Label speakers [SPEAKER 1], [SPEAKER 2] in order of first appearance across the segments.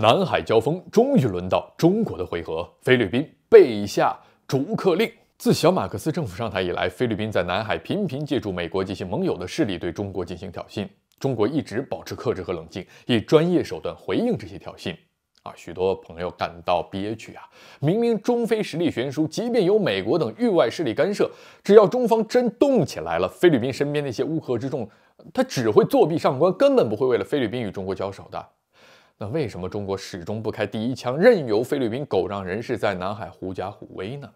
[SPEAKER 1] 南海交锋终于轮到中国的回合，菲律宾背下逐客令。自小马克思政府上台以来，菲律宾在南海频频借助美国及其盟友的势力对中国进行挑衅。中国一直保持克制和冷静，以专业手段回应这些挑衅。啊，许多朋友感到憋屈啊！明明中非实力悬殊，即便有美国等域外势力干涉，只要中方真动起来了，菲律宾身边那些乌合之众，他只会作壁上观，根本不会为了菲律宾与中国交手的。那为什么中国始终不开第一枪，任由菲律宾狗仗人势在南海狐假虎威呢？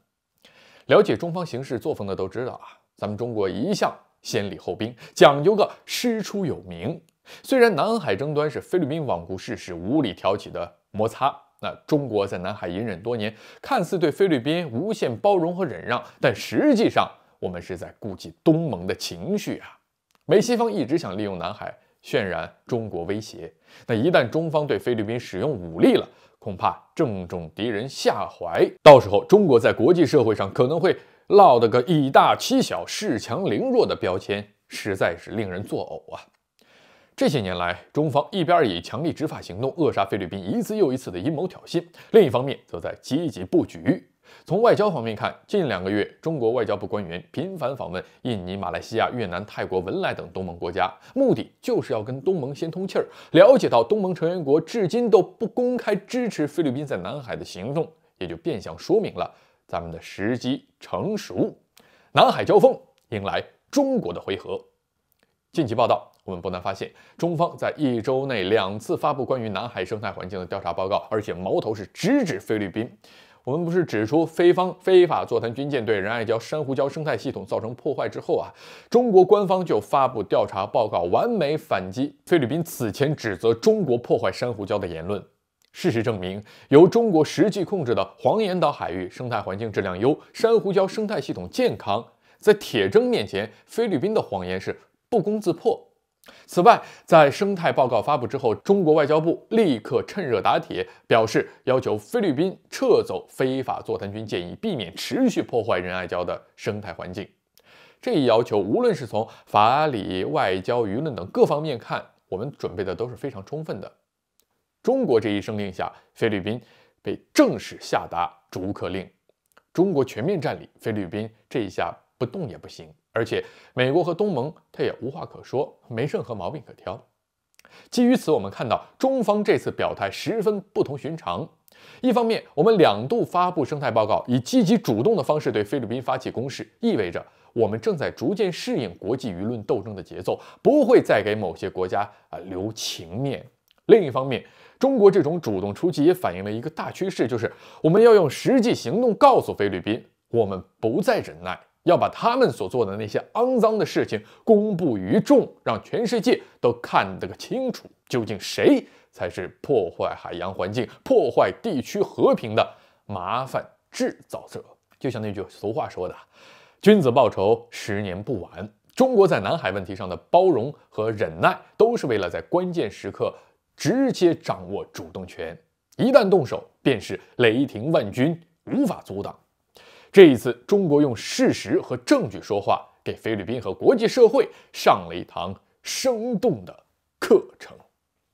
[SPEAKER 1] 了解中方行事作风的都知道啊，咱们中国一向先礼后兵，讲究个师出有名。虽然南海争端是菲律宾罔顾事实、无理挑起的摩擦，那中国在南海隐忍多年，看似对菲律宾无限包容和忍让，但实际上我们是在顾及东盟的情绪啊。美西方一直想利用南海。渲染中国威胁，那一旦中方对菲律宾使用武力了，恐怕正中敌人下怀。到时候，中国在国际社会上可能会落得个以大欺小、恃强凌弱的标签，实在是令人作呕啊！这些年来，中方一边以强力执法行动扼杀菲律宾一次又一次的阴谋挑衅，另一方面则在积极布局。从外交方面看，近两个月，中国外交部官员频繁访问印尼、马来西亚、越南、泰国、文莱等东盟国家，目的就是要跟东盟先通气儿，了解到东盟成员国至今都不公开支持菲律宾在南海的行动，也就变相说明了咱们的时机成熟。南海交锋迎来中国的回合。近期报道，我们不难发现，中方在一周内两次发布关于南海生态环境的调查报告，而且矛头是直指菲律宾。我们不是指出菲方非法坐滩军舰对仁爱礁珊瑚礁生态系统造成破坏之后啊，中国官方就发布调查报告，完美反击菲律宾此前指责中国破坏珊瑚礁的言论。事实证明，由中国实际控制的黄岩岛海域生态环境质量优，珊瑚礁生态系统健康。在铁证面前，菲律宾的谎言是不攻自破。此外，在生态报告发布之后，中国外交部立刻趁热打铁，表示要求菲律宾撤走非法座谈军建议避免持续破坏仁爱礁的生态环境。这一要求，无论是从法理、外交、舆论等各方面看，我们准备的都是非常充分的。中国这一声令下，菲律宾被正式下达逐客令，中国全面占领菲律宾，这一下。不动也不行，而且美国和东盟他也无话可说，没任何毛病可挑。基于此，我们看到中方这次表态十分不同寻常。一方面，我们两度发布生态报告，以积极主动的方式对菲律宾发起攻势，意味着我们正在逐渐适应国际舆论斗争的节奏，不会再给某些国家啊留情面。另一方面，中国这种主动出击也反映了一个大趋势，就是我们要用实际行动告诉菲律宾，我们不再忍耐。要把他们所做的那些肮脏的事情公布于众，让全世界都看得个清楚，究竟谁才是破坏海洋环境、破坏地区和平的麻烦制造者？就像那句俗话说的：“君子报仇，十年不晚。”中国在南海问题上的包容和忍耐，都是为了在关键时刻直接掌握主动权。一旦动手，便是雷霆万钧，无法阻挡。这一次，中国用事实和证据说话，给菲律宾和国际社会上了一堂生动的课程。